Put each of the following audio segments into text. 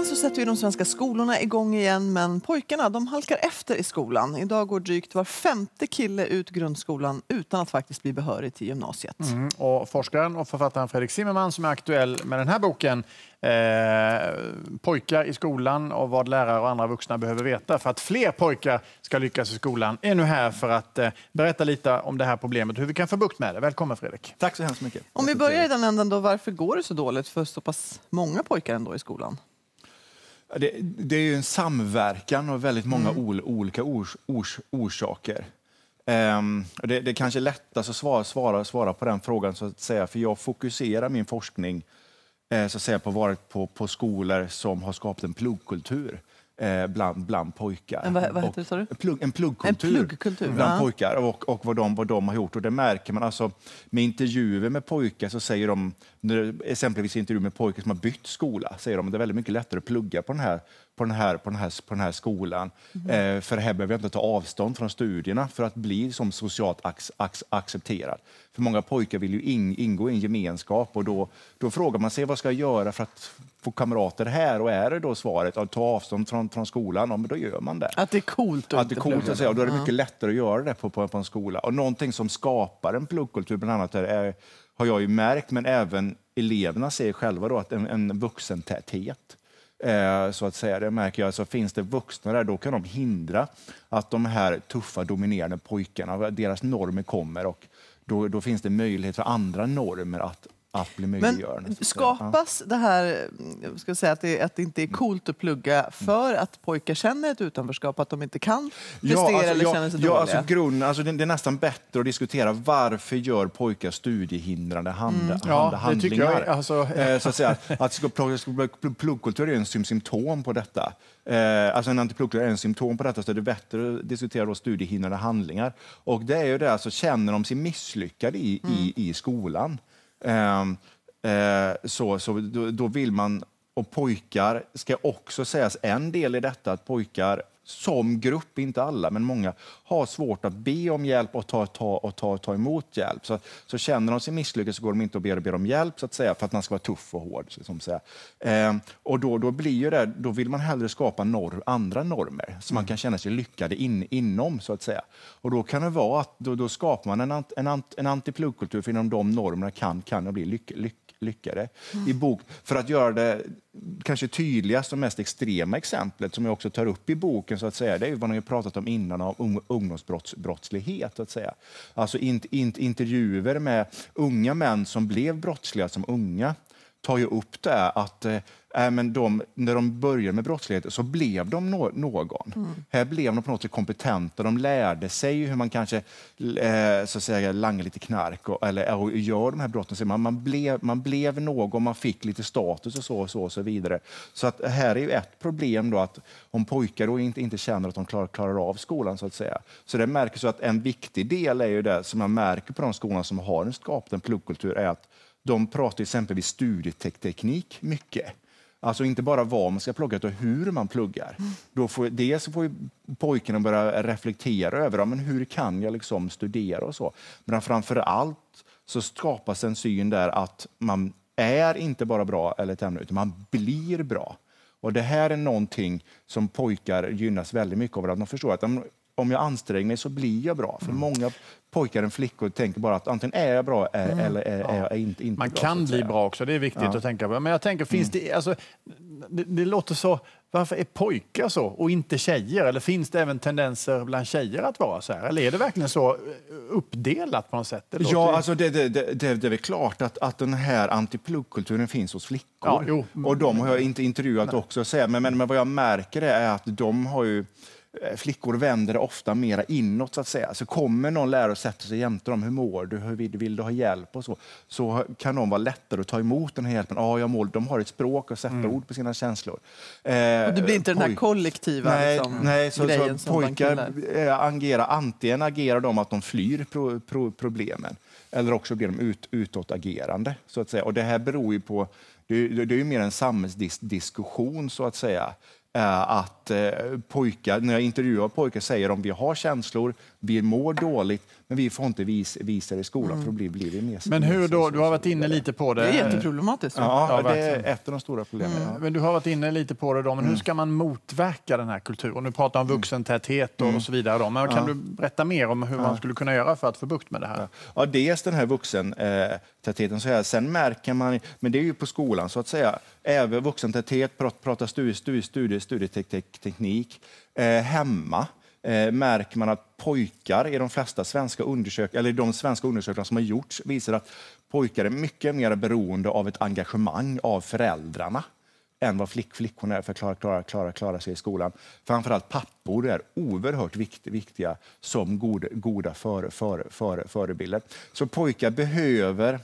veckan så sätter ju de svenska skolorna igång igen men pojkarna de halkar efter i skolan. Idag går drygt var femte kille ut grundskolan utan att faktiskt bli behörig till gymnasiet. Mm, och forskaren och författaren Fredrik Zimmermann, som är aktuell med den här boken eh, Pojkar i skolan och vad lärare och andra vuxna behöver veta för att fler pojkar ska lyckas i skolan är nu här för att eh, berätta lite om det här problemet och hur vi kan få bukt med det. Välkommen Fredrik! Tack så hemskt mycket! Om vi börjar i den änden då, varför går det så dåligt för så pass många pojkar ändå i skolan? Det, det är en samverkan av väldigt många mm. olika ors, ors, orsaker. Um, det, det kanske är lättast att svara, svara, svara på den frågan, så att säga, för jag fokuserar min forskning eh, så att säga, på, varit på, på skolor som har skapat en plogkultur eh, bland, bland pojkar. En, vad, heter det, du? En, plugg, en pluggkultur, en pluggkultur bland ja. pojkar och, och vad, de, vad de har gjort. Och det märker man. Alltså, med intervjuer med pojkar så säger de, exempelvis intervjuer med pojkar som har bytt skola, säger de att det är väldigt mycket lättare att plugga på den här på den här, på den här, på den här skolan. Mm. Eh, för här behöver jag inte ta avstånd från studierna för att bli som socialt ac ac accepterad. För många pojkar vill ju in, ingå i en gemenskap och då, då frågar man sig vad ska jag göra för att få kamrater här och är det då svaret att ta avstånd från, från skolan, ja, men då gör man det. Att det är coolt att, att det är coolt att säga, och då är det mycket lättare att göra det på, på, på en skola. Och någonting som skapar en pluggkultur, bland annat, är, är, har jag ju märkt, men även eleverna ser. själva då att en, en vuxentäthet eh, så att säga, det märker jag. Alltså, finns det vuxna där, då kan de hindra att de här tuffa, dominerande pojkarna, deras normer kommer och då, då finns det möjlighet för andra normer att att bli möjliggörande. Men skapas det här, jag mm, säga att det, att det inte är coolt att plugga mm. för att pojkar känner ett utanförskap, att de inte kan prestera ja, alltså, eller ja, känner sig ja, dåliga? Alltså, grund, alltså, det, det, är nästan bättre att diskutera varför gör pojkar studiehindrande hand, mm. hand, ja, handlingar? Jag, alltså, eh, så att säga, att pluggkultur är en symptom på detta. Eh, alltså en antipluggkultur är en symptom på detta, så är det är bättre att diskutera då studiehindrande handlingar. Och det är ju det, alltså, känner de sig misslyckade i, mm. i, i skolan? Ehm, eh, så, så då, då vill man och pojkar, ska också sägas, en del i detta att pojkar som grupp, inte alla, men många, har svårt att be om hjälp och ta, ta, och ta, ta emot hjälp. Så, så känner de sig misslyckade så går de inte och ber, och ber om hjälp, så att säga, för att man ska vara tuff och hård. Så att säga. Eh, och då, då, blir ju det, då vill man hellre skapa norr, andra normer, så man mm. kan känna sig lyckad in, inom. så att säga. Och då kan det vara att då, då skapar man en, ant, en, en antiplugkultur, för inom de normerna kan, kan jag bli lyck, lyck, lyckade. Mm. I bok, för att göra det kanske tydligaste och mest extrema exemplet som jag också tar upp i boken så att säga, det är vad ni har pratat om innan om ungdomsbrottslighet. Så att säga. Alltså in, in, intervjuer med unga män som blev brottsliga som unga tar ju upp det att eh, äh, men de, när de började med brottslighet så blev de no någon. Mm. Här blev de på något sätt kompetenta, de lärde sig hur man kanske äh, så att säga, langar lite knark och, eller, och gör de här brotten. Så man, man, blev, man blev någon, man fick lite status och så och så, och så vidare. Så att här är ju ett problem då att om pojkar då inte, inte känner att de klarar, klarar av skolan så att säga. Så det märker så att en viktig del är ju det som man märker på de skolorna som har en skapt pluggkultur är att de pratar exempelvis studieteknik mycket. Alltså inte bara vad man ska plugga, utan hur man pluggar. Mm. Då får, dels får ju pojkarna börja reflektera över ja, men hur kan jag liksom studera och så. Men framför allt så skapas en syn där att man är inte bara bra eller tämligen, utan man blir bra. Och Det här är någonting som pojkar gynnas väldigt mycket av. Att de förstår att om jag anstränger mig så blir jag bra. För mm. många pojkar än flickor tänker bara att antingen är jag bra är, mm. eller är, ja. jag inte, inte Man bra. kan bli bra också, det är viktigt ja. att tänka på. Men jag tänker, finns mm. det, alltså, det, det, låter så, varför är pojkar så och inte tjejer? Eller finns det även tendenser bland tjejer att vara så här? Eller är det verkligen så eh, uppdelat på något sätt? Det ja, alltså det, det, det, det är väl klart att, att den här antipluggkulturen finns hos flickor. Ja, jo. Och de har jag inte intervjuat Nej. också. Men, men, men vad jag märker är att de har ju Eh, flickor vänder det ofta mera inåt. så att säga. Så kommer någon lärare och sätter sig jämte dem, hur mår du, hur vill, vill, du ha hjälp och så, så kan de vara lättare att ta emot den här hjälpen. Ah, jag mår. De har ett språk att sätta mm. ord på sina känslor. Eh, och det blir inte den här eh, kollektiva nej, liksom, nej, så, grejen så, så Pojkar eh, agerar, antingen agerar de att de flyr pro, pro, problemen eller också blir de ut, utåtagerande. Så att säga. Och det här beror ju på det är, det är ju mer en samhällsdiskussion, så att säga. Eh, att eh, pojkar, när jag intervjuar pojkar säger de vi har känslor, vi mår dåligt, men vi får inte visa det i skolan mm. för då blir, blir vi mer Men hur då, du har varit inne lite på det. Det är jätteproblematiskt. Ja, ja det är ett av de stora problemen. Mm. Ja. Men du har varit inne lite på det då, men hur mm. ska man motverka den här kulturen? Du pratar om mm. vuxentäthet och, mm. och så vidare då, men kan du berätta mer om hur man skulle kunna göra för att få bukt med det här? Ja, dels den här vuxentätheten, eh, sen märker man, men det är ju på skolan så att säga, även vuxentäthet, prata studie, studie, studie studieteknik eh, hemma eh, märker man att pojkar i de flesta svenska undersök eller de svenska undersökningar som har gjorts visar att pojkar är mycket mer beroende av ett engagemang av föräldrarna än vad flick flickorna är för att klara, klara, klara, klara sig i skolan. Framförallt pappor är oerhört vikt, viktiga som god, goda före, före, före, förebilder. Så pojkar behöver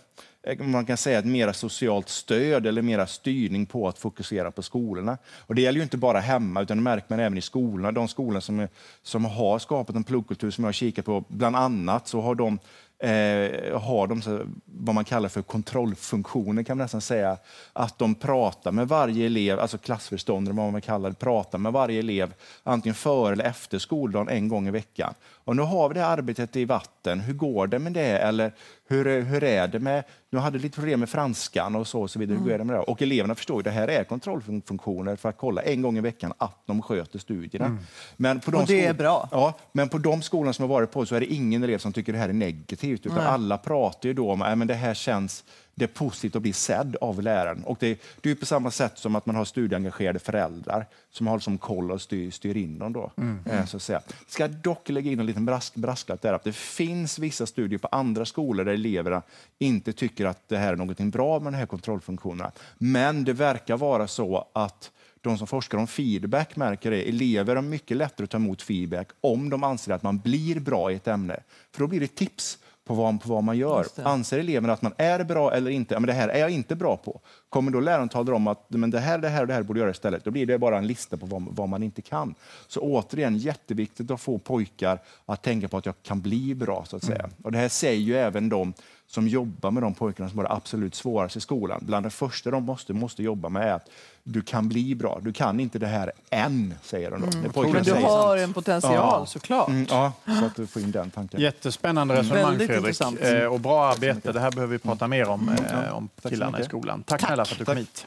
Eh, man kan säga ett mera socialt stöd eller mera styrning på att fokusera på skolorna. Och det gäller ju inte bara hemma, utan det märker man även i skolorna. De skolor som, som har skapat en pluggkultur som jag har kikat på, bland annat så har de Eh, har de så, vad man kallar för kontrollfunktioner, kan man nästan säga. Att de pratar med varje elev, alltså klassföreståndaren, vad man kallar det, pratar med varje elev antingen före eller efter skoldagen en gång i veckan. Och nu har vi det här arbetet i vatten, hur går det med det? Eller hur, hur är det med nu hade lite problem med franskan och så, och så vidare. Mm. Hur med det? Och eleverna förstår att det här är kontrollfunktioner för att kolla en gång i veckan att de sköter studierna. Mm. Men på de och det är bra. Ja, men på de skolorna som jag varit på så är det ingen elev som tycker det här är negativt, utan mm. alla pratar ju då om att äh, det här känns det är positivt att bli sedd av läraren. Och det, det är på samma sätt som att man har studieengagerade föräldrar som har som koll och styr, styr in dem. Då, mm. eh, så att säga. Ska dock lägga in en liten brask, brasklapp där att det finns vissa studier på andra skolor där eleverna inte tycker att det här är något bra med de här kontrollfunktionerna. Men det verkar vara så att de som forskar om feedback märker det. Elever har mycket lättare att ta emot feedback om de anser att man blir bra i ett ämne. För då blir det tips på vad, på vad man gör. Anser eleverna att man är bra eller inte? Ja, men det här är jag inte bra på. Kommer då läraren tala om att men det här, det här och det här borde göra istället? Då blir det bara en lista på vad, vad, man inte kan. Så återigen, jätteviktigt att få pojkar att tänka på att jag kan bli bra, så att säga. Mm. Och det här säger ju även de som jobbar med de pojkarna som har det absolut svårast i skolan. Bland det första de måste, måste jobba med är att du kan bli bra. Du kan inte det här än, säger de. Mm. Men du säger har sant. en potential ja. såklart. Mm, ja, så att du får in den tanken. Jättespännande mm. resonemang mm. Fredrik. Intressant. Eh, och bra arbete. Det här behöver vi prata mer om, mm. eh, om killarna i skolan. Tack, Tack. snälla för att du kom hit.